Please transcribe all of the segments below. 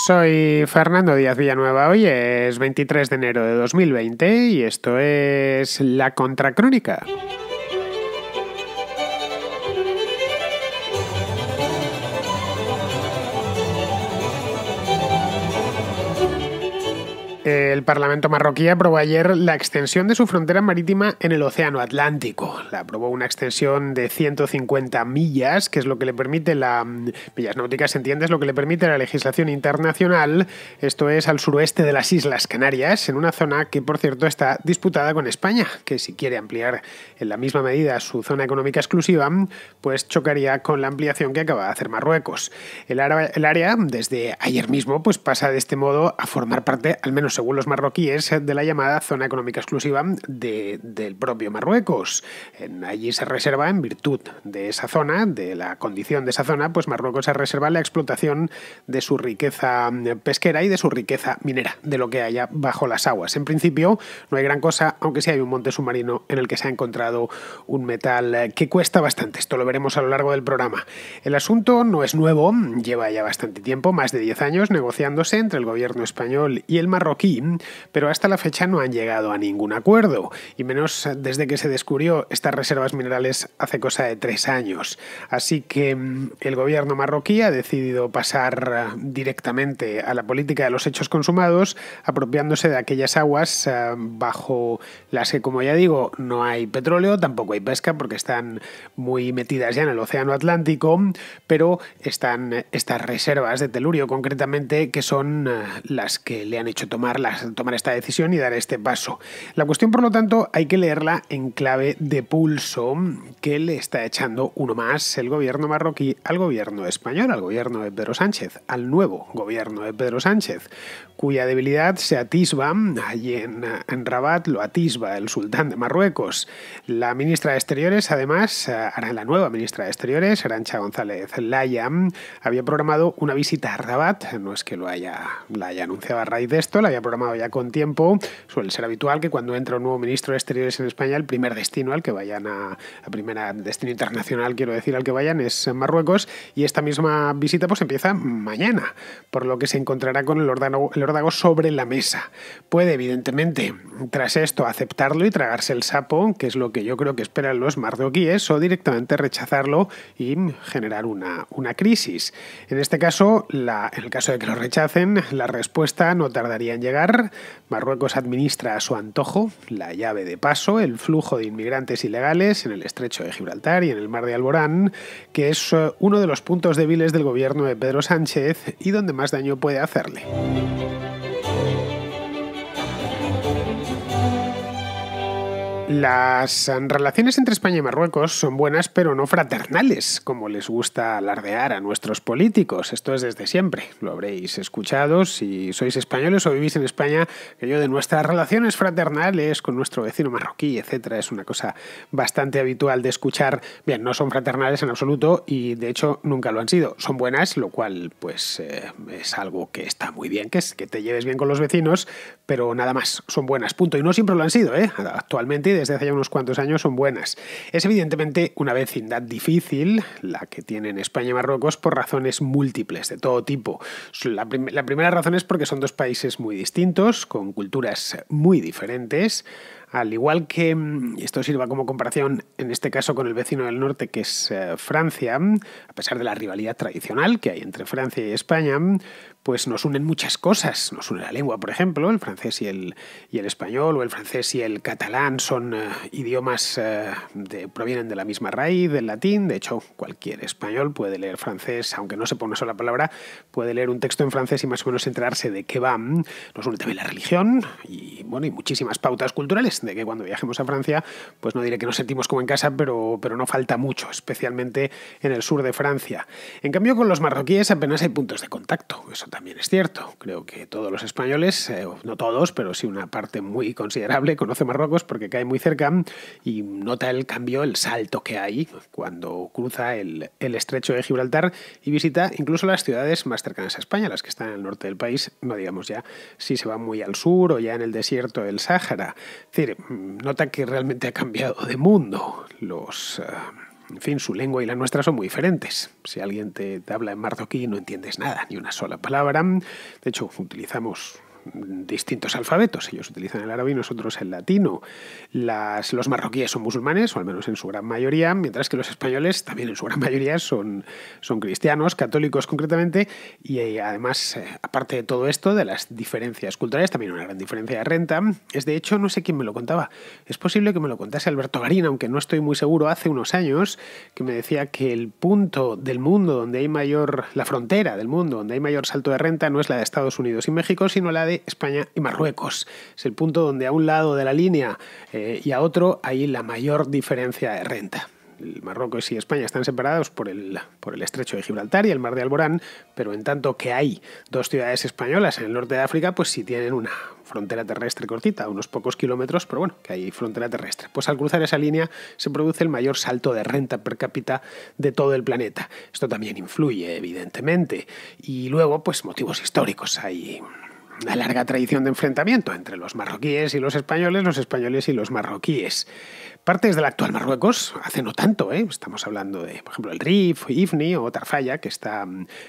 Soy Fernando Díaz Villanueva, hoy es 23 de enero de 2020 y esto es La Contracrónica. El Parlamento marroquí aprobó ayer la extensión de su frontera marítima en el Océano Atlántico. La aprobó una extensión de 150 millas, que es lo que le permite la... Mm, náuticas, ¿entiendes? lo que le permite la legislación internacional. Esto es al suroeste de las Islas Canarias, en una zona que, por cierto, está disputada con España, que si quiere ampliar en la misma medida su zona económica exclusiva, pues chocaría con la ampliación que acaba de hacer Marruecos. El, área, desde ayer mismo, pues pasa de este modo a formar parte, al menos según los marroquíes, eh, de la llamada zona económica exclusiva de, del propio Marruecos. En, allí se reserva, en virtud de esa zona, de la condición de esa zona, pues Marruecos se reserva la explotación de su riqueza eh, pesquera y de su riqueza minera, de lo que haya bajo las aguas. En principio, no hay gran cosa, aunque sí hay un monte submarino en el que se ha encontrado un metal eh, que cuesta bastante. Esto lo veremos a lo largo del programa. El asunto no es nuevo, lleva ya bastante tiempo, más de 10 años, negociándose entre el gobierno español y el marroquí pero hasta la fecha no han llegado a ningún acuerdo, y menos desde que se descubrió estas reservas minerales hace cosa de tres años. Así que mm, el gobierno marroquí ha decidido pasar eh, directamente a la política de los hechos consumados, apropiándose de aquellas aguas eh, bajo las que, como ya digo, no hay petróleo, tampoco hay pesca, porque están muy metidas ya en el Océano Atlántico, pero están estas reservas de telurio concretamente que son eh, las que le han hecho tomar tomar esta decisión y dar este paso. La cuestión, por lo tanto, hay que leerla en clave de pulso que le está echando uno más el gobierno marroquí al gobierno español, al gobierno de Pedro Sánchez, al nuevo gobierno de Pedro Sánchez, cuya debilidad se atisba allí en, en Rabat, lo atisba el sultán de Marruecos. La ministra de Exteriores, además, la nueva ministra de Exteriores, Arancha González Laya, había programado una visita a Rabat, no es que lo haya, la haya anunciado a raíz de esto, la había programado ya con tiempo, suele ser habitual que cuando entra un nuevo ministro de Exteriores en España, el primer destino al que vayan a, a primera destino internacional, quiero decir, al que vayan es Marruecos y esta misma visita pues empieza mañana, por lo que se encontrará con el órdago, el sobre la mesa. Puede evidentemente tras esto aceptarlo y tragarse el sapo, que es lo que yo creo que esperan los marroquíes, o directamente rechazarlo y generar una, una crisis. En este caso, la, en el caso de que lo rechacen, la respuesta no tardaría en llegar Marruecos administra a su antojo la llave de paso, el flujo de inmigrantes ilegales en el estrecho de Gibraltar y en el mar de Alborán, que es eh, uno de los puntos débiles del gobierno de Pedro Sánchez y donde más daño puede hacerle. Las relaciones entre España y Marruecos son buenas pero no fraternales, como les gusta alardear a nuestros políticos. Esto es desde siempre. Lo habréis escuchado si sois españoles o vivís en España, que yo de nuestras relaciones fraternales con nuestro vecino marroquí, etcétera, es una cosa bastante habitual de escuchar. Bien, no son fraternales en absoluto y de hecho nunca lo han sido. Son buenas, lo cual pues eh, es algo que está muy bien, que es que te lleves bien con los vecinos, pero nada más, son buenas, punto. Y no siempre lo han sido, ¿eh? actualmente y desde hace ya unos cuantos años son buenas. Es evidentemente una vecindad difícil, la que tienen España y Marruecos, por razones múltiples, de todo tipo. La, la primera razón es porque son dos países muy distintos, con culturas muy diferentes, al igual que mm, esto sirva como comparación, en este caso con el vecino del norte, que es eh, Francia, a pesar de la rivalidad tradicional que hay entre Francia y España, pues nos unen muchas cosas. Nos une la lengua, por ejemplo, el francés y el, y el español, o el francés y el catalán son eh, idiomas que eh, provienen de la misma raíz, del latín. De hecho, cualquier español puede leer francés, aunque no sepa una sola palabra, puede leer un texto en francés y más o menos enterarse de qué va. Nos une también la religión y, bueno, y muchísimas pautas culturales de que cuando viajemos a Francia, pues no diré que nos sentimos como en casa, pero, pero no falta mucho, especialmente en el sur de Francia. En cambio, con los marroquíes apenas hay puntos de contacto, eso también es cierto. Creo que todos los españoles, eh, no todos, pero sí una parte muy considerable, conoce Marruecos porque cae muy cerca y nota el cambio, el salto que hay cuando cruza el, el estrecho de Gibraltar y visita incluso las ciudades más cercanas a España, las que están en el norte del país, no digamos ya si se va muy al sur o ya en el desierto del Sáhara. Es nota que realmente ha cambiado de mundo. Eh, en fin, su lengua y la nuestra son muy diferentes. Si alguien te, habla en marroquí no entiendes nada, ni una sola palabra. De hecho, utilizamos distintos alfabetos. Ellos utilizan el árabe y nosotros el latino. Las, los marroquíes son musulmanes, o al menos en su gran mayoría, mientras que los españoles también en su gran mayoría son, son cristianos, católicos concretamente, y eh, además, eh, aparte de todo esto, de las diferencias culturales, también una gran diferencia de renta. Es de hecho, no sé quién me lo contaba. Es posible que me lo contase Alberto Garín, aunque no estoy muy seguro, hace unos años, que me decía que el punto del mundo donde hay mayor, la frontera del mundo donde hay mayor salto de renta no es la de Estados Unidos y México, sino la de España y Marruecos. Es el punto donde a un lado de la línea eh, y a otro hay la mayor diferencia de renta. Marruecos y España están separados por el, por el estrecho de Gibraltar y el mar de Alborán, pero en tanto que hay dos ciudades españolas en el norte de África, pues sí tienen una frontera terrestre cortita, unos pocos kilómetros, pero bueno, que hay frontera terrestre. Pues al cruzar esa línea se produce el mayor salto de renta per cápita de todo el planeta. Esto también influye, evidentemente. Y luego, pues motivos históricos. Hay una larga tradición de enfrentamiento entre los marroquíes y los españoles, los españoles y los marroquíes partes del actual Marruecos, hace no tanto, ¿eh? estamos hablando de, por ejemplo, el Rif, Ifni o Tarfaya, que está,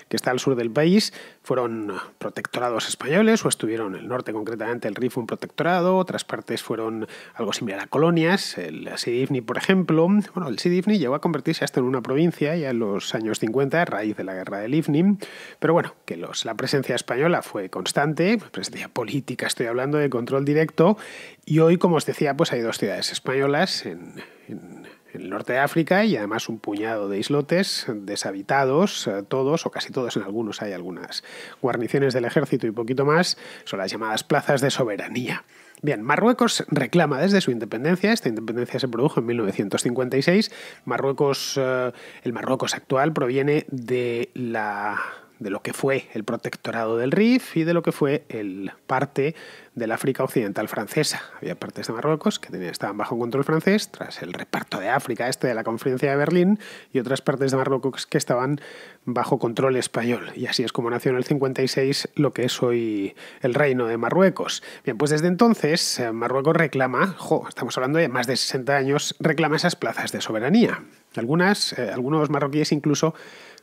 que está al sur del país, fueron protectorados españoles o estuvieron en el norte, concretamente el Rif un protectorado, otras partes fueron algo similar a colonias, el Sidi Ifni, por ejemplo. Bueno, el Sidi Ifni llegó a convertirse hasta en una provincia ya en los años 50, a raíz de la guerra del Ifni, pero bueno, que los, la presencia española fue constante, presencia política, estoy hablando de control directo, y hoy, como os decía, pues hay dos ciudades españolas en, el norte de África y además un puñado de islotes deshabitados, eh, todos o casi todos, en algunos hay algunas guarniciones del ejército y poquito más, son las llamadas plazas de soberanía. Bien, Marruecos reclama desde su independencia, esta independencia se produjo en 1956, Marruecos, eh, el Marruecos actual proviene de la de lo que fue el protectorado del Rif y de lo que fue el parte del África Occidental francesa. Había partes de Marruecos que estaban bajo control francés tras el reparto de África este de la conferencia de Berlín y otras partes de Marruecos que estaban bajo control español. Y así es como nació en el 56 lo que es hoy el Reino de Marruecos. Bien, pues desde entonces eh, Marruecos reclama, estamos hablando de más de 60 años, reclama esas plazas de soberanía. Algunas, eh, algunos marroquíes incluso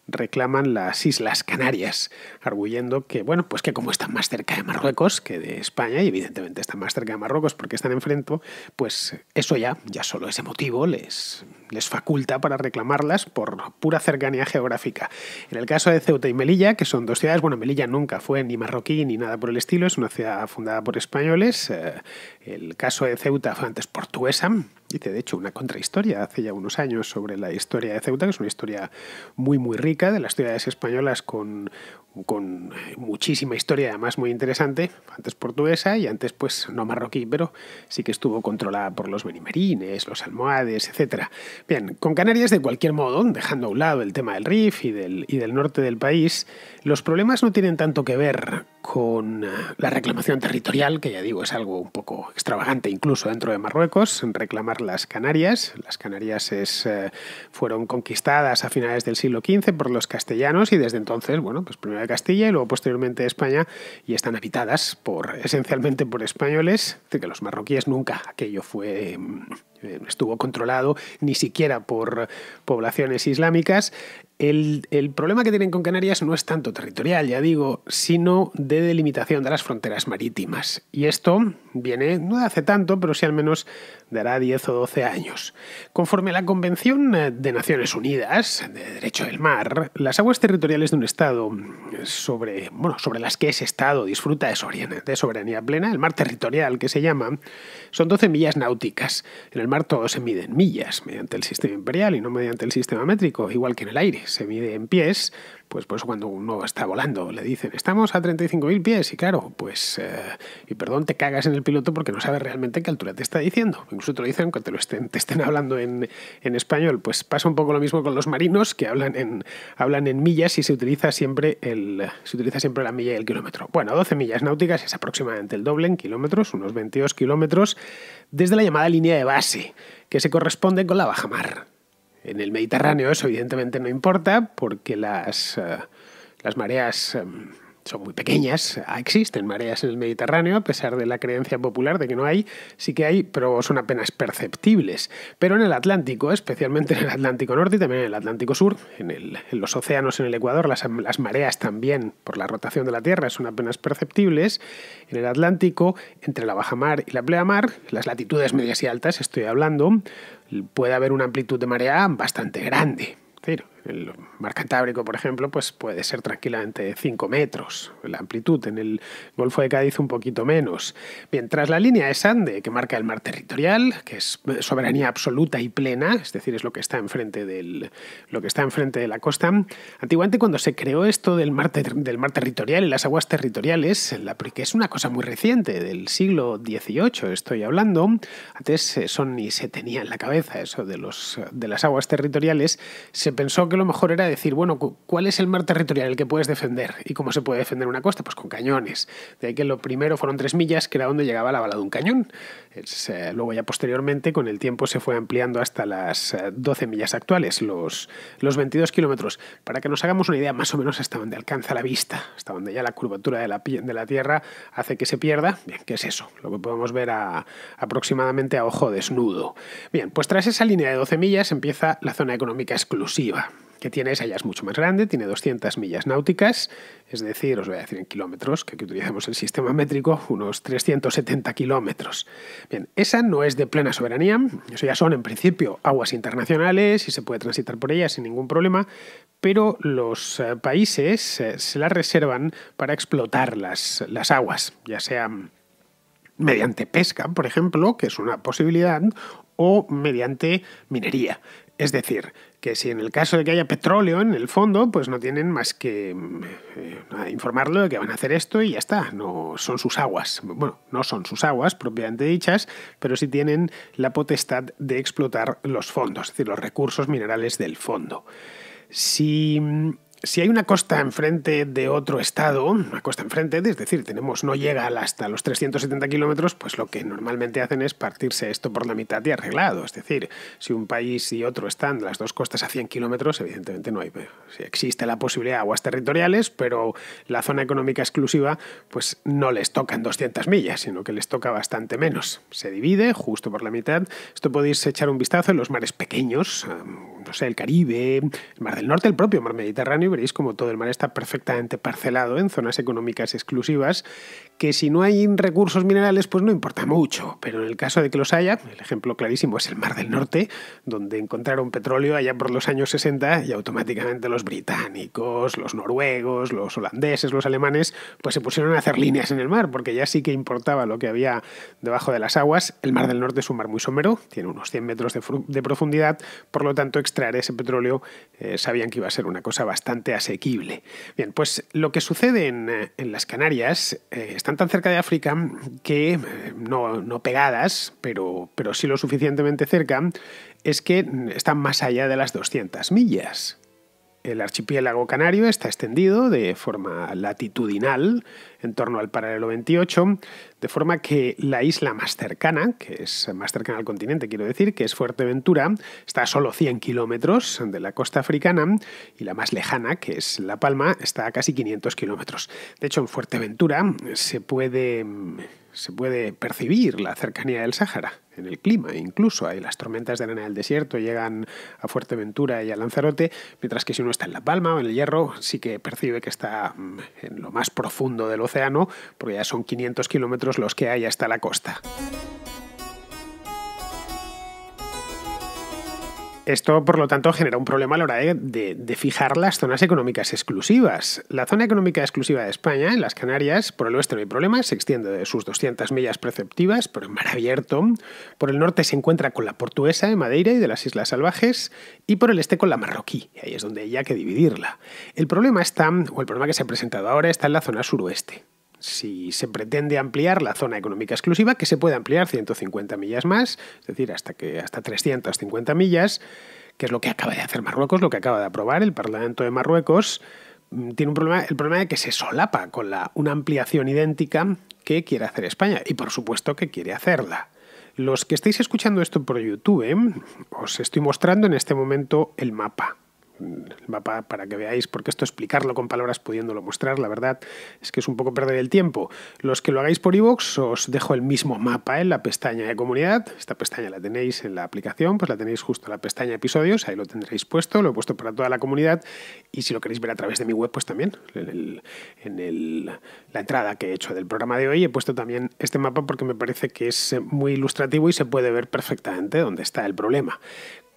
reclaman las Islas Canarias, arguyendo que, bueno, pues que como están más cerca de Marruecos que de España, y evidentemente están más cerca de Marruecos porque están enfrente, pues eso ya, ya solo ese motivo les les faculta para reclamarlas por pura cercanía geográfica. En el caso de Ceuta y Melilla, que son dos ciudades, bueno, Melilla nunca fue ni marroquí ni nada por el estilo, es una ciudad fundada por españoles. Eh, el caso de Ceuta fue antes portuguesa, Dice, de hecho, una contrahistoria hace ya unos años sobre la historia de Ceuta, que es una historia muy, muy rica de las ciudades españolas con con eh, muchísima historia, además muy interesante, antes portuguesa y antes pues no marroquí, pero sí que estuvo controlada por los benimerines, los almohades, etc. Bien, con Canarias de cualquier modo, dejando a un lado el tema del RIF y del, y del norte del país, los problemas no tienen tanto que ver con eh, la reclamación territorial, que ya digo es algo un poco extravagante incluso dentro de Marruecos, reclamar las Canarias. Las Canarias es, eh, fueron conquistadas a finales del siglo XV por los castellanos y desde entonces, bueno, pues primero Castilla y luego posteriormente España y están habitadas por esencialmente por españoles, que los marroquíes nunca aquello fue em, em, estuvo controlado ni siquiera por poblaciones islámicas el, problema que tienen con Canarias no es tanto territorial, ya digo, sino de delimitación de las fronteras marítimas. Y esto viene no hace tanto, pero sí al menos dará 10 o 12 años. Conforme a la Convención de Naciones Unidas de Derecho del Mar, las aguas territoriales de un Estado sobre, bueno, sobre las que ese Estado disfruta de soberanía, de soberanía plena, el mar territorial que se llama, son 12 millas náuticas. En el mar todo se mide en millas, mediante el sistema imperial y no mediante el sistema métrico, igual que en el aire se mide en pies, pues, pues cuando uno está volando le dicen, estamos a 35.000 pies, y claro, pues, eh, y perdón, te cagas en el piloto porque no sabes realmente qué altura te está diciendo. Incluso te lo dicen cuando te, lo estén, hablando en, español. Pues pasa un poco lo mismo con los marinos que hablan en, hablan en millas y se utiliza, siempre el, se utiliza siempre la milla y el kilómetro. Bueno, 12 millas náuticas es aproximadamente el doble en kilómetros, unos 22 kilómetros, desde la llamada línea de base, que se corresponde con la bajamar. En el Mediterráneo eso evidentemente no importa porque las, eh, las mareas em, son muy pequeñas, ah, existen mareas en el Mediterráneo, a pesar de la creencia popular de que no hay, sí que hay, pero son apenas perceptibles. Pero en el Atlántico, especialmente en el Atlántico Norte y también en el Atlántico Sur, en, los océanos en el Ecuador, las, mareas también por la rotación de la Tierra son apenas perceptibles. En el Atlántico, entre la Baja Mar y la pleamar, las latitudes medias y altas estoy hablando, puede haber una amplitud de marea bastante grande el mar Cantábrico, por ejemplo, pues puede ser tranquilamente 5 metros la amplitud, en el Golfo de Cádiz un poquito menos. mientras la línea de Sande, que marca el mar territorial, que es soberanía absoluta y plena, es decir, es lo que está enfrente, del, lo que está enfrente de la costa, antiguamente cuando se creó esto del mar, del mar territorial y las aguas territoriales, la, que es una cosa muy reciente, del siglo XVIII estoy hablando, antes eso eh, ni se tenía en la cabeza, eso de, los, de las aguas territoriales, se pensó que lo mejor era decir, bueno, ¿cuál es el mar territorial el que puedes defender? ¿Y cómo se puede defender una costa? Pues con cañones. De ahí que lo primero fueron tres millas, que era donde llegaba la bala de un cañón. Eh, luego ya posteriormente, con el tiempo, se fue ampliando hasta las 12 eh, millas actuales, los, los 22 kilómetros. Para que nos hagamos una idea más o menos hasta donde alcanza la vista, hasta donde ya la curvatura de la, de la Tierra hace que se pierda. Bien, ¿qué es eso? Lo que podemos ver aproximadamente a ojo desnudo. Bien, pues tras esa línea de 12 millas empieza la zona económica exclusiva que tiene esa ya es mucho más grande, tiene 200 millas náuticas, es decir, os voy a decir en kilómetros, que aquí utilizamos el sistema métrico, unos 370 kilómetros. Bien, esa no es de plena soberanía, eso ya son en principio aguas internacionales y se puede transitar por ellas sin ningún problema, pero los eh, países eh, se las reservan para explotar las, las aguas, ya sea mediante pesca, por ejemplo, que es una posibilidad, o mediante minería. Es decir, que si en el caso de que haya petróleo en el fondo, pues no tienen más que eh, informarlo de que van a hacer esto y ya está. No son sus aguas. Bueno, no son sus aguas propiamente dichas, pero sí tienen la potestad de explotar los fondos, es decir, los recursos minerales del fondo. Si si hay una costa enfrente de otro estado, una costa enfrente, es decir, tenemos no llega hasta los 370 kilómetros, pues lo que normalmente hacen es partirse esto por la mitad y arreglado. Es decir, si un país y otro están las dos costas a 100 kilómetros, evidentemente no hay. si Existe la posibilidad de aguas territoriales, pero la zona económica exclusiva, pues no les toca en 200 millas, sino que les toca bastante menos. Se divide justo por la mitad. Esto podéis echar un vistazo en los mares pequeños, no sé, el Caribe, el Mar del Norte, el propio Mar Mediterráneo veréis como todo el mar está perfectamente parcelado en zonas económicas exclusivas que si no hay recursos minerales, pues no importa mucho, pero en el caso de que los haya, el ejemplo clarísimo es el Mar del Norte, donde encontraron petróleo allá por los años 60 y automáticamente los británicos, los noruegos, los holandeses, los alemanes, pues se pusieron a hacer líneas en el mar, porque ya sí que importaba lo que había debajo de las aguas. El Mar del Norte es un mar muy somero, tiene unos 100 metros de, profundidad, por lo tanto extraer ese petróleo eh, sabían que iba a ser una cosa bastante asequible. Bien, pues lo que sucede en, eh, las Canarias, eh, están tan cerca de África que, eh, no, pegadas, pero, pero sí lo suficientemente cerca, es que están más allá de las 200 millas. El archipiélago canario está extendido de forma latitudinal en torno al paralelo 28, de forma que la isla más cercana, que es más cercana al continente, quiero decir, que es Fuerteventura, está a solo 100 kilómetros de la costa africana y la más lejana, que es La Palma, está a casi 500 kilómetros. De hecho, en Fuerteventura se puede mm, se puede percibir la cercanía del Sáhara en el clima, incluso hay las tormentas de arena del desierto llegan a Fuerteventura y a Lanzarote, mientras que si uno está en La Palma o en el Hierro, sí que percibe que está mm, en lo más profundo del océano, porque ya son 500 kilómetros los que hay hasta la costa. Esto, por lo tanto, genera un problema a la hora de, fijar las zonas económicas exclusivas. La zona económica exclusiva de España, en las Canarias, por el oeste no hay problema, se extiende de sus 200 millas preceptivas por el mar abierto. Por el norte se encuentra con la portuguesa de Madeira y de las Islas Salvajes, y por el este con la marroquí. Ahí es donde ya hay que dividirla. El problema está, o el problema que se ha presentado ahora, está en la zona suroeste si se pretende ampliar la zona económica exclusiva, que se puede ampliar 150 millas más, es decir, hasta, que, hasta 350 millas, que es lo que acaba de hacer Marruecos, lo que acaba de aprobar el Parlamento de Marruecos, mm, tiene un problema, el problema de que se solapa con una ampliación idéntica que quiere hacer España, y por supuesto que quiere hacerla. Los que estáis escuchando esto por YouTube, os estoy mostrando en este momento el mapa el mapa para que veáis, porque esto explicarlo con palabras pudiéndolo mostrar, la verdad es que es un poco perder el tiempo. Los que lo hagáis por ibox os dejo el mismo mapa en ¿eh? la pestaña de comunidad, esta pestaña la tenéis en la aplicación, pues la tenéis justo en la pestaña episodios, ahí lo tendréis puesto, lo he puesto para toda la comunidad y si lo queréis ver a través de mi web, pues también en, la entrada que he hecho del programa de hoy he puesto también este mapa porque me parece que es muy ilustrativo y se puede ver perfectamente dónde está el problema.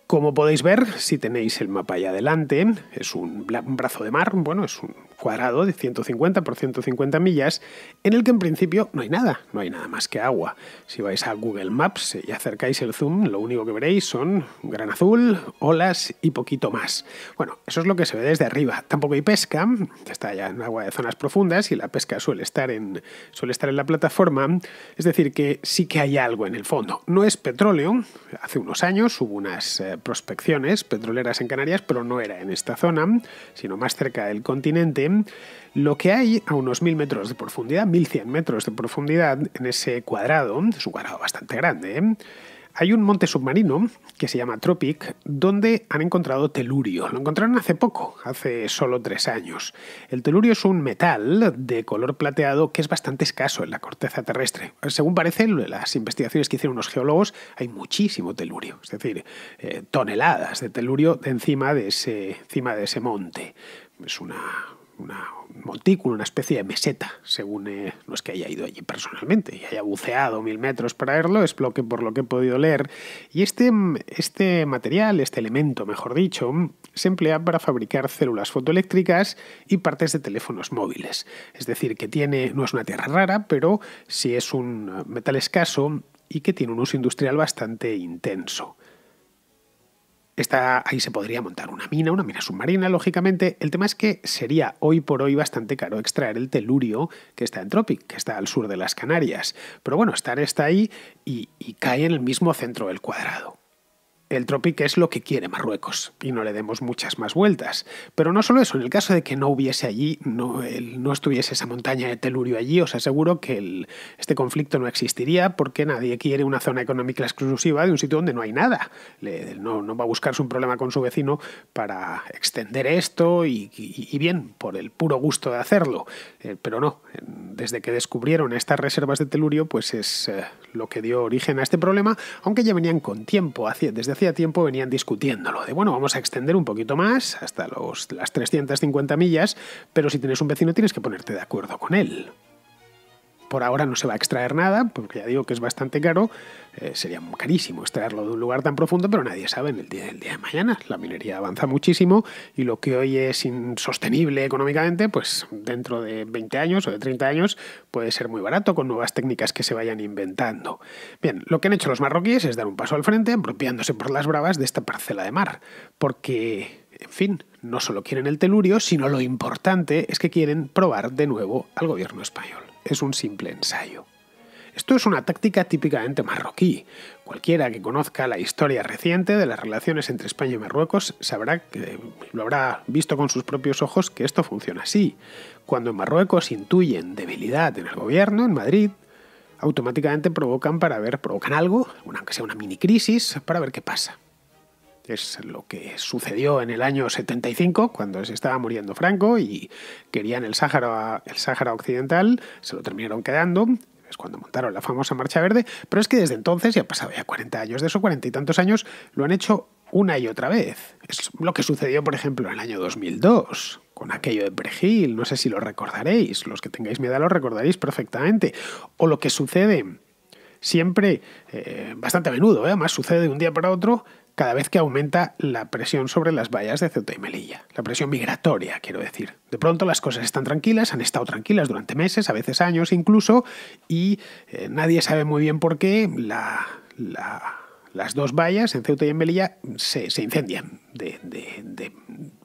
Como podéis ver, si tenéis el mapa ahí adelante, es un brazo de mar, bueno, es un cuadrado de 150 por 150 millas en el que en principio no hay nada, no hay nada más que agua. Si vais a Google Maps eh, y acercáis el zoom, lo único que veréis son gran azul, olas y poquito más. Bueno, eso es lo que se ve desde arriba. Tampoco hay pesca, está ya en agua de zonas profundas y la pesca suele estar en, suele estar en la plataforma, es decir, que sí que hay algo en el fondo. No es petróleo, hace unos años hubo unas eh, prospecciones petroleras en Canarias, pero no era en esta zona, sino más cerca del continente Em, lo que hay a unos 1000 metros de profundidad, 1100 metros de profundidad en ese cuadrado, es un cuadrado bastante grande, em, hay un monte submarino que se llama Tropic, donde han encontrado telurio. Lo encontraron hace poco, hace solo tres años. El telurio es un metal de color plateado que es bastante escaso en la corteza terrestre. Según parece las investigaciones que hicieron unos geólogos, hay muchísimo telurio, es decir, eh, toneladas de telurio encima de ese, encima de ese monte. Es una, una, una especie de meseta, según los eh, que haya ido allí personalmente y haya buceado mil metros para verlo, es lo por lo que he podido leer. Y este, este material, este elemento, mejor dicho, se emplea para fabricar células fotoeléctricas y partes de teléfonos móviles. Es decir, que tiene, no es una tierra rara, pero sí es un metal escaso y que tiene un uso industrial bastante intenso. Está, ahí se podría montar una mina, una mina submarina, lógicamente. El tema es que sería hoy por hoy bastante caro extraer el telurio que está en Tropic, que está al sur de las Canarias. Pero bueno, estar está ahí y cae en el mismo centro del cuadrado el Tropic es lo que quiere Marruecos y no le demos muchas más vueltas. Pero no solo eso, en el caso de que no hubiese allí, no, estuviese esa montaña de telurio allí, os aseguro que este conflicto no existiría porque nadie quiere una zona económica exclusiva de un sitio donde no hay nada. no, va a buscarse un problema con su vecino para extender esto y, bien, por el puro gusto de hacerlo. Eh, pero no, desde que descubrieron estas reservas de telurio, pues es eh, lo que dio origen a este problema, aunque ya venían con tiempo, desde hacía tiempo venían discutiéndolo, de bueno, vamos a extender un poquito más hasta las 350 millas, pero si tienes un vecino tienes que ponerte de acuerdo con él por ahora no se va a extraer nada, porque ya digo que es bastante caro. Eh, sería carísimo extraerlo de un lugar tan profundo, pero nadie sabe en el día, el día de mañana. La minería avanza muchísimo y lo que hoy es insostenible económicamente, pues dentro de 20 años o de 30 años puede ser muy barato con nuevas técnicas que se vayan inventando. Bien, lo que han hecho los marroquíes es dar un paso al frente, apropiándose por las bravas de esta parcela de mar, porque en fin, no solo quieren el telurio, sino lo importante es que quieren probar de nuevo al gobierno español es un simple ensayo. Esto es una táctica típicamente marroquí. Cualquiera que conozca la historia reciente de las relaciones entre España y Marruecos sabrá que lo habrá visto con sus propios ojos que esto funciona así. Cuando en Marruecos intuyen debilidad en el gobierno, en Madrid, automáticamente provocan para ver, provocan algo, aunque sea una mini crisis, para ver qué pasa. Es lo que sucedió en el año 75, cuando se estaba muriendo Franco y querían el Sáhara, el Sáhara Occidental, se lo terminaron quedando, es cuando montaron la famosa Marcha Verde, pero es que desde entonces, y ha pasado ya 40 años de eso, 40 y tantos años, lo han hecho una y otra vez. Es lo que sucedió, por ejemplo, en el año 2002, con aquello de Brejil no sé si lo recordaréis, los que tengáis miedo lo recordaréis perfectamente, o lo que sucede siempre, eh, bastante a menudo, ¿eh? además sucede de un día para otro, cada vez que aumenta la presión sobre las vallas de Ceuta y Melilla, la presión migratoria, quiero decir. De pronto las cosas están tranquilas, han estado tranquilas durante meses, a veces años incluso, y eh, nadie sabe muy bien por qué la, la las dos vallas en Ceuta y en Melilla se, incendian de, de,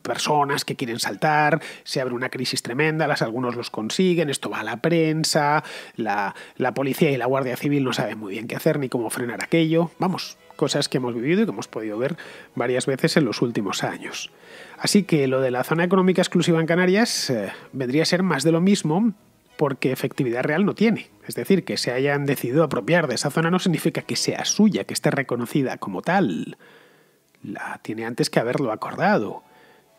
personas que quieren saltar, se abre una crisis tremenda, las, algunos los consiguen, esto va a la prensa, la, policía y la Guardia Civil no saben muy bien qué hacer ni cómo frenar aquello. Vamos, cosas que hemos vivido y que hemos podido ver varias veces en los últimos años. Así que lo de la zona económica exclusiva en Canarias eh, vendría a ser más de lo mismo, porque efectividad real no tiene. Es decir, que se hayan decidido apropiar de esa zona no significa que sea suya, que esté reconocida como tal. La tiene antes que haberlo acordado.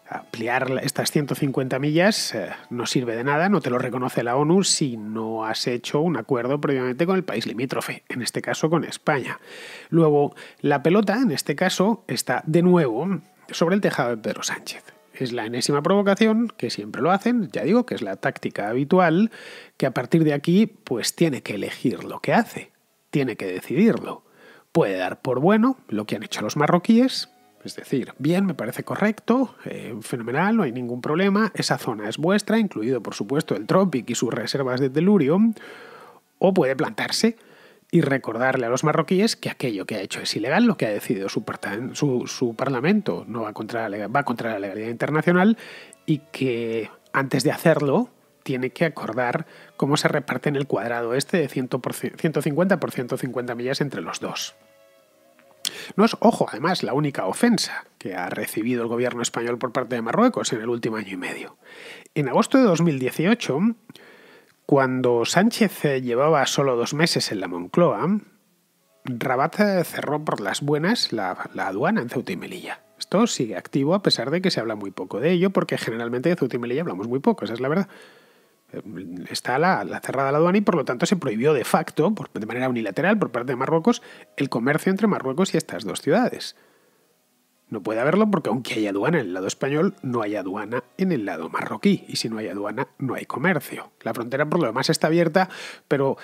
Ampliar estas 150 millas eh, no sirve de nada, no te lo reconoce la ONU si no has hecho un acuerdo previamente con el país limítrofe, en este caso con España. Luego, la pelota, en este caso, está de nuevo sobre el tejado de Pedro Sánchez. Es la enésima provocación, que siempre lo hacen, ya digo que es la táctica habitual, que a partir de aquí pues tiene que elegir lo que hace, tiene que decidirlo. Puede dar por bueno lo que han hecho los marroquíes, es decir, bien, me parece correcto, eh, fenomenal, no hay ningún problema, esa zona es vuestra, incluido por supuesto el Tropic y sus reservas de delurium, o puede plantarse y recordarle a los marroquíes que aquello que ha hecho es ilegal, lo que ha decidido su, su Parlamento no va contra, la, va contra la legalidad internacional y que antes de hacerlo tiene que acordar cómo se reparte en el cuadrado este de 100 por 150 por 150 millas entre los dos. No es, ojo, además, la única ofensa que ha recibido el gobierno español por parte de Marruecos en el último año y medio. En agosto de 2018, cuando Sánchez eh, llevaba solo dos meses en la Moncloa, Rabat eh, cerró por las buenas la, aduana en Ceuta y Melilla. Esto sigue activo a pesar de que se habla muy poco de ello, porque generalmente de Ceuta y Melilla hablamos muy poco, esa es la verdad. Eh, está la, cerrada la aduana y por lo tanto se prohibió de facto, por, de manera unilateral por parte de Marruecos, el comercio entre Marruecos y estas dos ciudades. No puede haberlo porque aunque hay aduana en el lado español, no hay aduana en el lado marroquí. Y si no hay aduana, no hay comercio. La frontera por lo demás está abierta, pero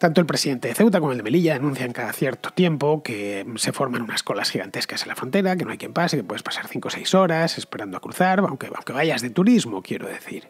tanto el presidente de Ceuta como el de Melilla anuncian cada cierto tiempo que mm, se forman unas colas gigantescas en la frontera, que no hay quien pase, que puedes pasar 5 o 6 horas esperando a cruzar, aunque, aunque vayas de turismo, quiero decir.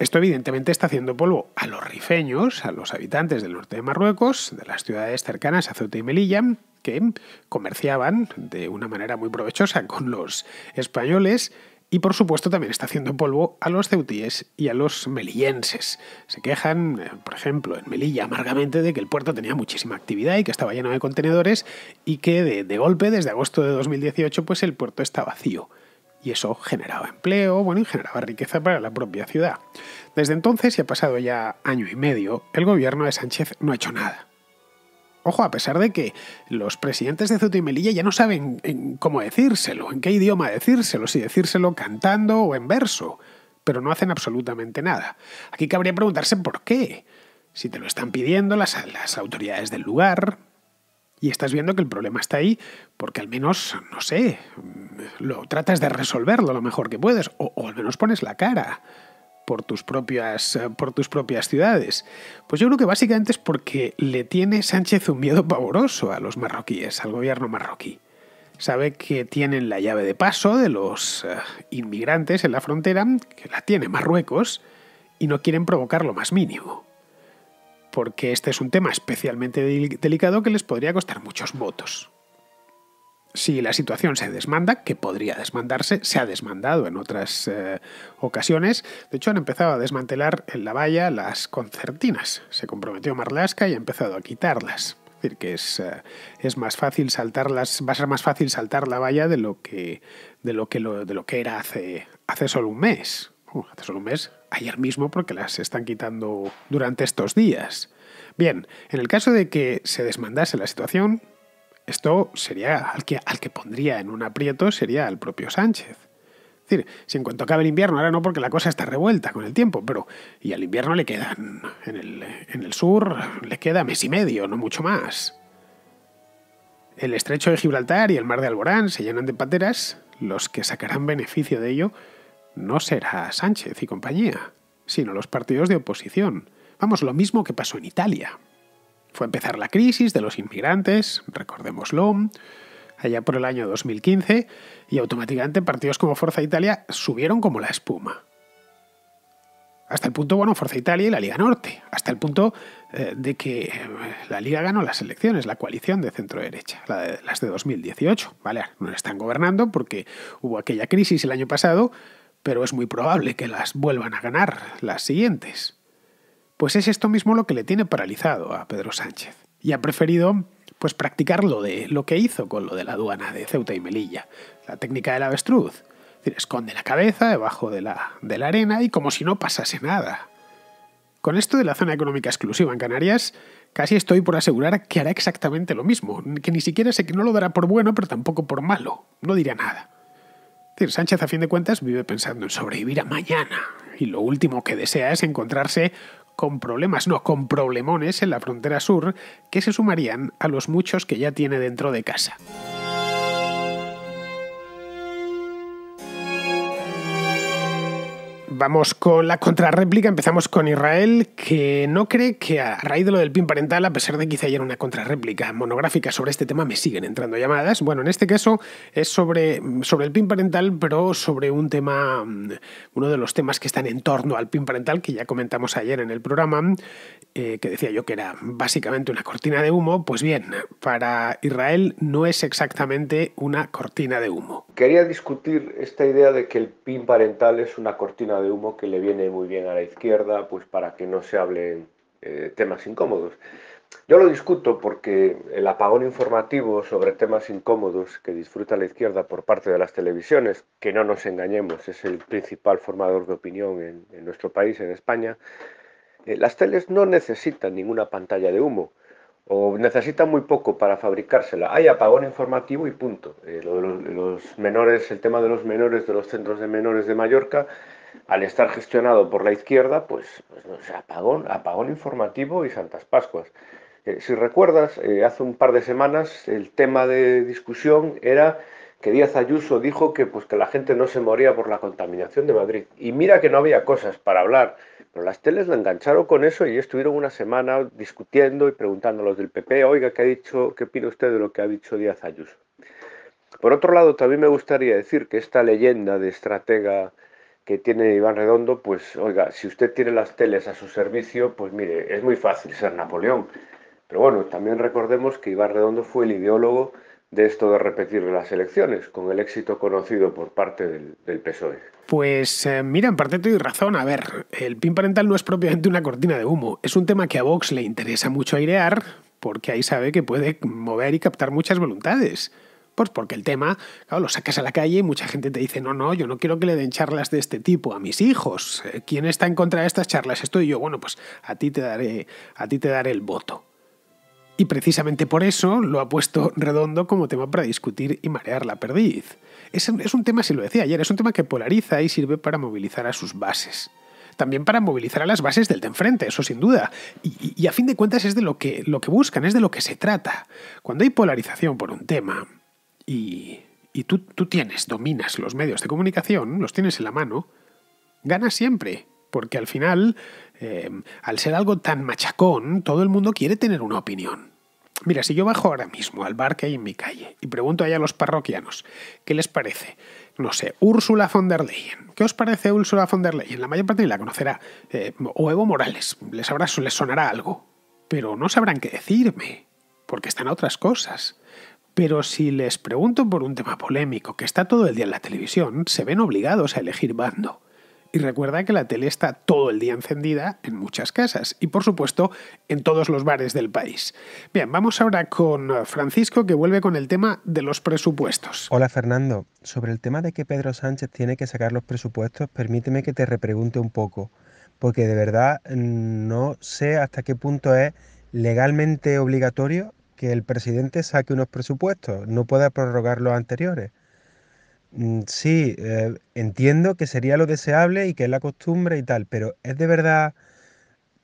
Esto evidentemente está haciendo polvo a los rifeños, a los habitantes del norte de Marruecos, de las ciudades cercanas a Ceuta y Melilla, que comerciaban de una manera muy provechosa con los españoles y por supuesto también está haciendo polvo a los ceutíes y a los melillenses. Se quejan, eh, por ejemplo, en Melilla amargamente de que el puerto tenía muchísima actividad y que estaba lleno de contenedores y que de, golpe desde agosto de 2018 pues el puerto está vacío. Y eso generaba empleo, bueno, y generaba riqueza para la propia ciudad. Desde entonces, y ha pasado ya año y medio, el gobierno de Sánchez no ha hecho nada. Ojo, a pesar de que los presidentes de Ceuta y Melilla ya no saben cómo decírselo, en qué idioma decírselo, si decírselo cantando o en verso, pero no hacen absolutamente nada. Aquí cabría preguntarse por qué. Si te lo están pidiendo las, autoridades del lugar, y estás viendo que el problema está ahí porque al menos, no sé, lo tratas de resolverlo lo mejor que puedes, o al menos pones la cara por tus propias, eh, por tus propias ciudades? Pues yo creo que básicamente es porque le tiene Sánchez un miedo pavoroso a los marroquíes, al gobierno marroquí. Sabe que tienen la llave de paso de los eh, inmigrantes en la frontera, que la tiene Marruecos, y no quieren provocar lo más mínimo. Porque este es un tema especialmente delicado que les podría costar muchos votos. Si la situación se desmanda, que podría desmandarse, se ha desmandado en otras eh, ocasiones. De hecho, han empezado a desmantelar en la valla las concertinas. Se comprometió Marlaska y ha empezado a quitarlas. Es decir, que es, eh, es más fácil va a ser más fácil saltar la valla de lo que, de lo que, de lo que era hace, hace solo un mes. Uh, hace solo un mes, ayer mismo, porque las están quitando durante estos días. Bien, en el caso de que se desmandase la situación, esto sería al que, pondría en un aprieto sería al propio Sánchez. Es decir, si en cuanto acabe el invierno, ahora no porque la cosa está revuelta con el tiempo, pero y al invierno le quedan, en el, en el sur le queda mes y medio, no mucho más. El estrecho de Gibraltar y el mar de Alborán se llenan de pateras, los que sacarán beneficio de ello no será Sánchez y compañía, sino los partidos de oposición. Vamos, lo mismo que pasó en Italia. Fue empezar la crisis de los inmigrantes, recordémoslo, allá por el año 2015, y automáticamente partidos como Forza Italia subieron como la espuma. Hasta el punto, bueno, Forza Italia y la Liga Norte, hasta el punto eh, de que eh, la Liga ganó las elecciones, la coalición de centro-derecha, de, las de 2018. Vale, no están gobernando porque hubo aquella crisis el año pasado, pero es muy probable que las vuelvan a ganar las siguientes. Pues es esto mismo lo que le tiene paralizado a Pedro Sánchez. Y ha preferido pues practicar lo de lo que hizo con lo de la aduana de Ceuta y Melilla, la técnica del avestruz. esconde la cabeza debajo de la, de la arena y como si no pasase nada. Con esto de la zona económica exclusiva en Canarias, casi estoy por asegurar que hará exactamente lo mismo, que ni siquiera sé que no lo dará por bueno, pero tampoco por malo, no dirá nada. Sánchez a fin de cuentas vive pensando en sobrevivir a mañana, y lo último que desea es encontrarse con problemas, no, con problemones en la frontera sur que se sumarían a los muchos que ya tiene dentro de casa. vamos con la contrarréplica. Empezamos con Israel, que no cree que a raíz de lo del PIN parental, a pesar de que quizá haya una contrarréplica monográfica sobre este tema, me siguen entrando llamadas. Bueno, en este caso es sobre, sobre el PIN parental, pero sobre un tema, mm, uno de los temas que están en torno al PIN parental, que ya comentamos ayer en el programa, eh, que decía yo que era básicamente una cortina de humo. Pues bien, para Israel no es exactamente una cortina de humo. Quería discutir esta idea de que el PIN parental es una cortina de humo que le viene muy bien a la izquierda, pues para que no se hablen eh, temas incómodos. Yo lo discuto porque el apagón informativo sobre temas incómodos que disfruta la izquierda por parte de las televisiones, que no nos engañemos, es el principal formador de opinión en, nuestro país, en España, eh, las teles no necesitan ninguna pantalla de humo o necesita muy poco para fabricársela. Hay apagón informativo y punto. Eh, los, menores, el tema de los menores de los centros de menores de Mallorca, al estar gestionado por la izquierda, pues, pues no, apagón, apagón informativo y Santas Pascuas. Eh, si recuerdas, eh, hace un par de semanas el tema de discusión era que Díaz Ayuso dijo que, pues, que la gente no se moría por la contaminación de Madrid. Y mira que no había cosas para hablar, pero las teles la engancharon con eso y estuvieron una semana discutiendo y preguntando a los del PP, oiga, ¿qué, ha dicho, ¿qué opina usted de lo que ha dicho Díaz Ayuso? Por otro lado, también me gustaría decir que esta leyenda de estratega que tiene Iván Redondo, pues oiga, si usted tiene las teles a su servicio, pues mire, es muy fácil ser Napoleón. Pero bueno, también recordemos que Iván Redondo fue el ideólogo de esto de repetir las elecciones, con el éxito conocido por parte del, PSOE? Pues eh, mira, en parte te doy razón. A ver, el PIN parental no es propiamente una cortina de humo. Es un tema que a Vox le interesa mucho airear porque ahí sabe que puede mover y captar muchas voluntades. Pues porque el tema, claro, lo sacas a la calle y mucha gente te dice, no, no, yo no quiero que le den charlas de este tipo a mis hijos. Eh, ¿Quién está en contra de estas charlas? Estoy yo, bueno, pues a ti te daré, a ti te daré el voto. Y precisamente por eso lo ha puesto redondo como tema para discutir y marear la perdiz. Es, un tema, si lo decía ayer, es un tema que polariza y sirve para movilizar a sus bases también para movilizar a las bases del de enfrente, eso sin duda. Y, a fin de cuentas es de lo que, lo que buscan, es de lo que se trata. Cuando hay polarización por un tema y, tú, tú tienes, dominas los medios de comunicación, los tienes en la mano, ganas siempre, porque al final Em, al ser algo tan machacón, todo el mundo quiere tener una opinión. Mira, si yo bajo ahora mismo al bar que hay en mi calle y pregunto ahí a los parroquianos, ¿qué les parece? No sé, Úrsula von der Leyen. ¿Qué os parece Úrsula von der Leyen? La mayor parte la conocerá. Eh, o Evo Morales. Les, habrá, les sonará algo. Pero no sabrán qué decirme, porque están a otras cosas. Pero si les pregunto por un tema polémico que está todo el día en la televisión, se ven obligados a elegir bando. Y recuerda que la tele está todo el día encendida en muchas casas y por supuesto en todos los bares del país. Bien, vamos ahora con eh, Francisco que vuelve con el tema de los presupuestos. Hola Fernando, sobre el tema de que Pedro Sánchez tiene que sacar los presupuestos, permíteme que te repregunte un poco, porque de verdad mm, no sé hasta qué punto es legalmente obligatorio que el presidente saque unos presupuestos, no pueda prorrogar los anteriores. Mm, sí, eh, entiendo que sería lo deseable y que es la costumbre y tal, pero ¿es de verdad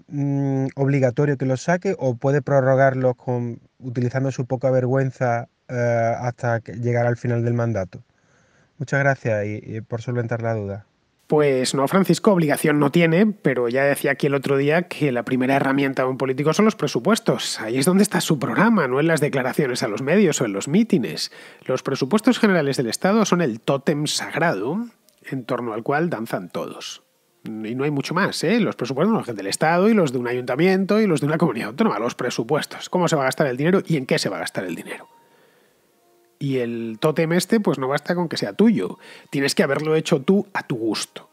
mm, obligatorio que lo saque o puede prorrogarlos con, utilizando su poca vergüenza eh, hasta llegar al final del mandato? Muchas gracias y por solventar la duda. Pues no, Francisco, obligación no tiene, pero ya decía aquí el otro día que la primera herramienta de un político son los presupuestos. Ahí es donde está su programa, no en las declaraciones a los medios o en los mítines. Los presupuestos generales del Estado son el tótem sagrado en torno al cual danzan todos. Y no hay mucho más, ¿eh? Los presupuestos, los del Estado y los de un ayuntamiento y los de una comunidad autónoma, los presupuestos. ¿Cómo se va a gastar el dinero y en qué se va a gastar el dinero? Y el tótem este, pues no basta con que sea tuyo. Tienes que haberlo hecho tú a tu gusto.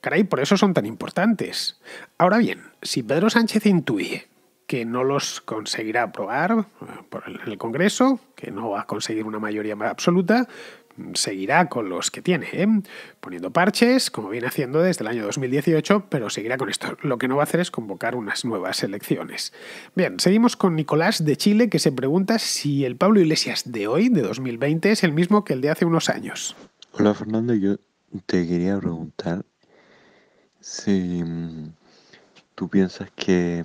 Caray, por eso son tan importantes. Ahora bien, si Pedro Sánchez intuye que no los conseguirá aprobar eh, por el Congreso, que no va a conseguir una mayoría absoluta, seguirá con los que tiene, ¿eh? poniendo parches, como viene haciendo desde el año 2018, pero seguirá con esto. Lo que no va a hacer es convocar unas nuevas elecciones. Bien, seguimos con Nicolás de Chile, que se pregunta si el Pablo Iglesias de hoy, de 2020, es el mismo que el de hace unos años. Hola Fernando, yo te quería preguntar si mm, tú piensas que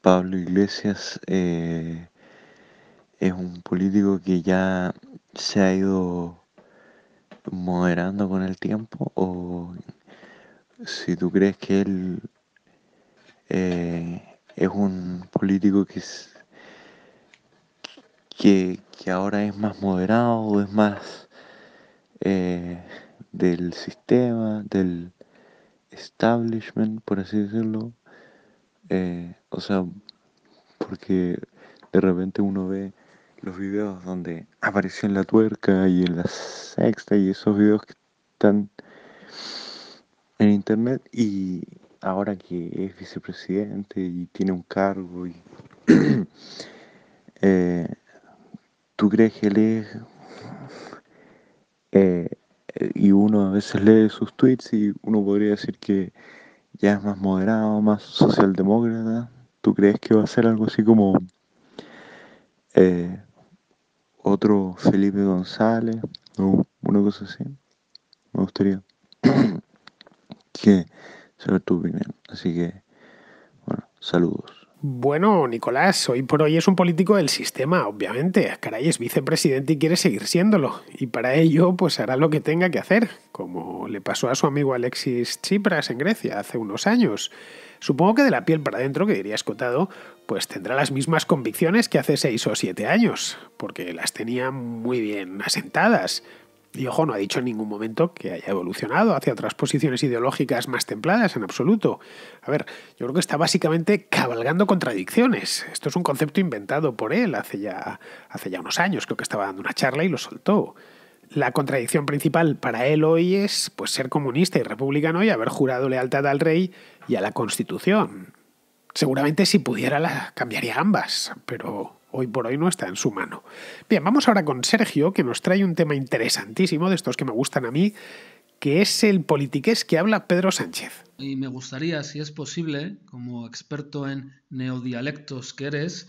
Pablo Iglesias eh, es un político que ya se ha ido moderando con el tiempo o si tú crees que él eh, es un político que, que, ahora es más moderado o es más eh, del sistema, del establishment, por así decirlo. Eh, o sea, porque de repente uno ve los videos donde apareció en la tuerca y en la sexta y esos videos que están en internet y ahora que es vicepresidente y tiene un cargo y eh, tú crees que lees eh, eh, y uno a veces lee sus tweets y uno podría decir que ya es más moderado, más socialdemócrata. ¿Tú crees que va a ser algo así como otro Felipe González, o una cosa así. Me gustaría que saber tu opinión. Así que, bueno, saludos. Bueno, Nicolás, hoy por hoy es un político del sistema, obviamente. Caray, es vicepresidente y quiere seguir siéndolo. Y para ello, pues hará lo que tenga que hacer, como le pasó a su amigo Alexis Tsipras en Grecia hace unos años. Supongo que de la piel para adentro, que diría Escotado, pues tendrá las mismas convicciones que hace seis o siete años, porque las tenía muy bien asentadas. Y ojo, no ha dicho en ningún momento que haya evolucionado hacia otras posiciones ideológicas más templadas, en absoluto. A ver, yo creo que está básicamente cabalgando contradicciones. Esto es un concepto inventado por él hace ya, hace ya unos años, creo que estaba dando una charla y lo soltó. La contradicción principal para él hoy es pues, ser comunista y republicano y haber jurado lealtad al rey y a la Constitución. Seguramente si pudiera la cambiaría ambas, pero hoy por hoy no está en su mano. Bien, vamos ahora con Sergio, que nos trae un tema interesantísimo de estos que me gustan a mí, que es el politiqués que habla Pedro Sánchez. Y me gustaría, si es posible, como experto en neodialectos que eres,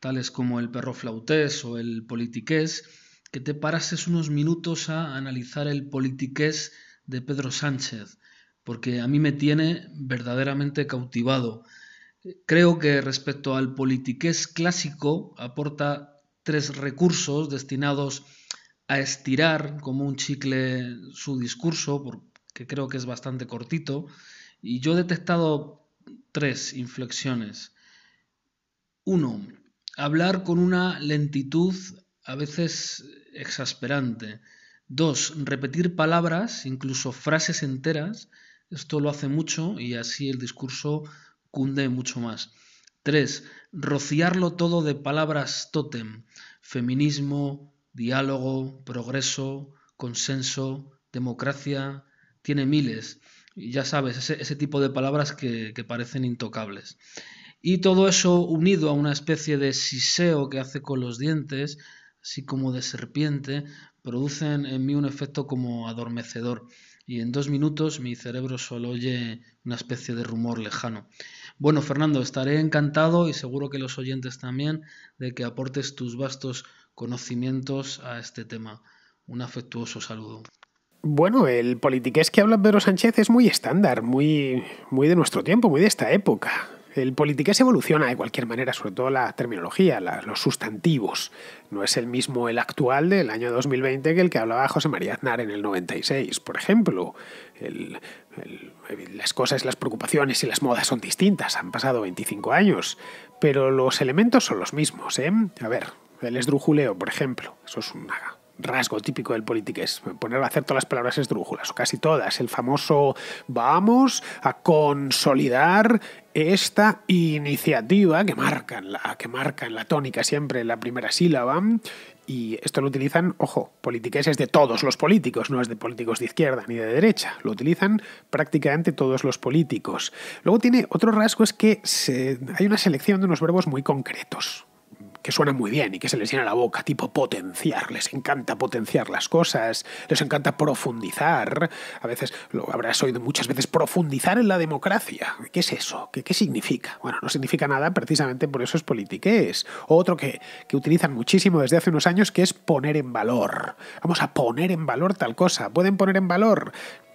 tales como el perro flautés o el politiqués, que te parases unos minutos a analizar el politiqués de Pedro Sánchez, porque a mí me tiene verdaderamente cautivado. Creo que respecto al politiqués clásico aporta tres recursos destinados a estirar como un chicle su discurso, porque creo que es bastante cortito, y yo he detectado tres inflexiones. Uno, hablar con una lentitud a veces exasperante. Dos, repetir palabras, incluso frases enteras. Esto lo hace mucho y así el discurso cunde mucho más. 3. Rociarlo todo de palabras tótem, feminismo, diálogo, progreso, consenso, democracia, tiene miles, ya sabes, ese, tipo de palabras que, que, parecen intocables. Y todo eso unido a una especie de siseo que hace con los dientes, así como de serpiente, producen en mí un efecto como adormecedor y en dos minutos mi cerebro solo oye una especie de rumor lejano. Bueno, Fernando, estaré encantado y seguro que los oyentes también de que aportes tus vastos conocimientos a este tema. Un afectuoso saludo. Bueno, el politiqués que habla Pedro Sánchez es muy estándar, muy, muy de nuestro tiempo, muy de esta época. El politiqués evoluciona de cualquier manera, sobre todo la terminología, los sustantivos. No es el mismo el actual del año 2020 que el que hablaba José María Aznar en el 96, por ejemplo. las cosas, las preocupaciones y las modas son distintas, han pasado 25 años, pero los elementos son los mismos. ¿eh? A ver, el esdrújuleo, por ejemplo, eso es un rasgo típico del politiqués, poner a hacer todas las palabras esdrújulas, o casi todas, el famoso vamos a consolidar esta iniciativa que marcan la, que la tónica siempre la primera sílaba. Y esto lo utilizan, ojo, es de todos los políticos, no es de políticos de izquierda ni de derecha, lo utilizan prácticamente todos los políticos. Luego tiene otro rasgo, es que hay una selección de unos verbos muy concretos que suenan muy bien y que se les llena la boca, tipo potenciar, les encanta potenciar las cosas, les encanta profundizar, a veces lo habrás oído muchas veces, profundizar en la democracia. ¿Qué es eso? ¿Qué, qué significa? Bueno, no significa nada, precisamente por eso es politiqués. otro que, que utilizan muchísimo desde hace unos años, que es poner en valor. Vamos a poner en valor tal cosa. ¿Pueden poner en valor?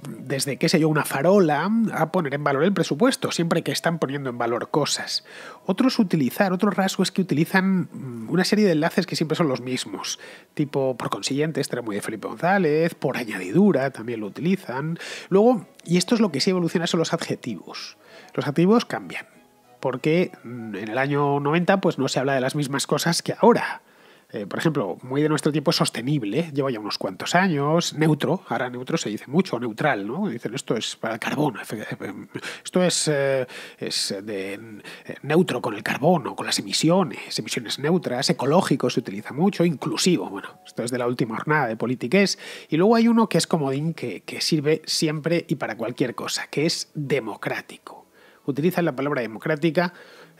desde, qué sé yo, una farola a poner en valor el presupuesto, siempre que están poniendo en valor cosas. Otros utilizar, otro rasgo es que utilizan mm, una serie de enlaces que siempre son los mismos, tipo, por consiguiente, este era muy de Felipe González, por añadidura también lo utilizan. Luego, y esto es lo que sí evoluciona, son los adjetivos. Los adjetivos cambian, porque mm, en el año 90 pues no se habla de las mismas cosas que ahora. Eh, por ejemplo, muy de nuestro tiempo es sostenible, lleva ya unos cuantos años, neutro, ahora neutro se dice mucho, neutral, ¿no? Dicen esto es para el carbono, esto es, eh, eh, neutro con el carbono, con las emisiones, emisiones neutras, ecológico se utiliza mucho, inclusivo, bueno, esto es de la última jornada de politiques, y luego hay uno que es comodín que, que sirve siempre y para cualquier cosa, que es democrático. Utilizan la palabra democrática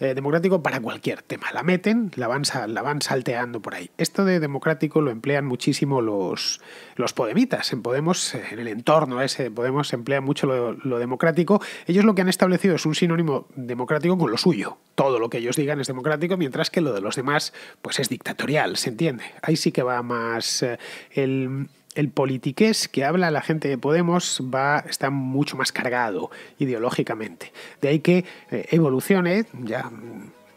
eh, democrático para cualquier tema. La meten, la van, salteando por ahí. Esto de democrático lo emplean muchísimo los, los podemitas. En Podemos, en el entorno ese de Podemos, emplea mucho lo, democrático. Ellos lo que han establecido es un sinónimo democrático con lo suyo. Todo lo que ellos digan es democrático, mientras que lo de los demás pues es dictatorial, ¿se entiende? Ahí sí que va más eh, el el politiqués que habla la gente de Podemos va, está mucho más cargado ideológicamente. De ahí que eh, evolucione, ya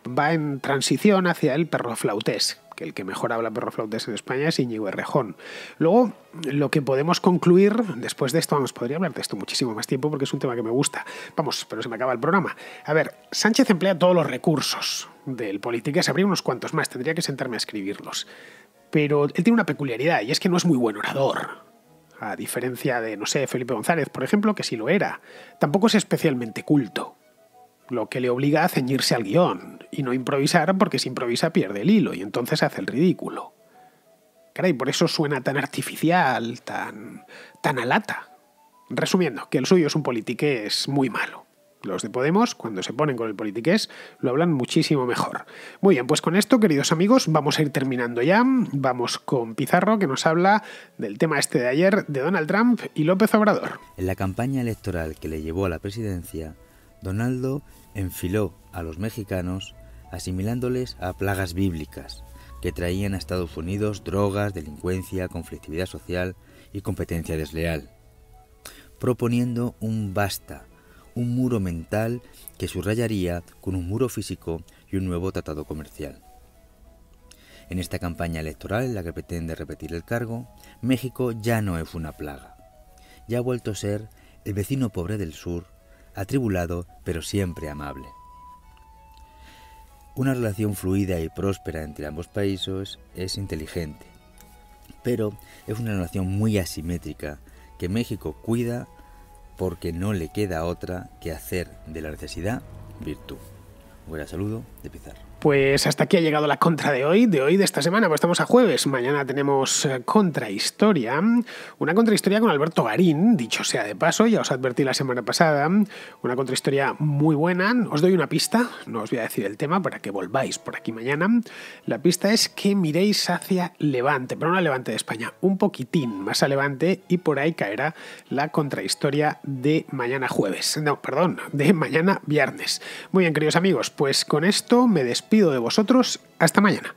va en transición hacia el perro perroflautés, que el que mejor habla perro perroflautés en España es Íñigo Errejón. Luego, lo que podemos concluir, después de esto, nos podría hablar de esto muchísimo más tiempo porque es un tema que me gusta. Vamos, pero se me acaba el programa. A ver, Sánchez emplea todos los recursos del politiqués, habría unos cuantos más, tendría que sentarme a escribirlos pero él tiene una peculiaridad y es que no es muy buen orador. A diferencia de, no sé, Felipe González, por ejemplo, que sí lo era. Tampoco es especialmente culto, lo que le obliga a ceñirse al guión y no improvisar porque si improvisa pierde el hilo y entonces hace el ridículo. Caray, por eso suena tan artificial, tan, tan Resumiendo, que el suyo es un es muy malo. Los de Podemos, cuando se ponen con el politiqués, lo hablan muchísimo mejor. Muy bien, pues con esto, queridos amigos, vamos a ir terminando ya. Vamos con Pizarro, que nos habla del tema este de ayer de Donald Trump y López Obrador. En la campaña electoral que le llevó a la presidencia, Donaldo enfiló a los mexicanos asimilándoles a plagas bíblicas que traían a Estados Unidos drogas, delincuencia, conflictividad social y competencia desleal, proponiendo un basta un muro mental que subrayaría con un muro físico y un nuevo tratado comercial. En esta campaña electoral en la que pretende repetir el cargo, México ya no es una plaga. Ya ha vuelto a ser el vecino pobre del sur, atribulado pero siempre amable. Una relación fluida y próspera entre ambos países es inteligente, pero es una relación muy asimétrica que México cuida porque no le queda otra que hacer de la necesidad virtud. Un saludo de Pizarro. Pues hasta aquí ha llegado la contra de hoy, de hoy de esta semana, pues estamos a jueves. Mañana tenemos eh, contrahistoria, una contrahistoria con Alberto Garín, dicho sea de paso, ya os advertí la semana pasada, una contrahistoria muy buena. Os doy una pista, no os voy a decir el tema para que volváis por aquí mañana. La pista es que miréis hacia Levante, pero no a Levante de España, un poquitín más a Levante y por ahí caerá la contrahistoria de mañana jueves. No, perdón, de mañana viernes. Muy bien, queridos amigos, pues con esto me despido pido de vosotros. Hasta mañana.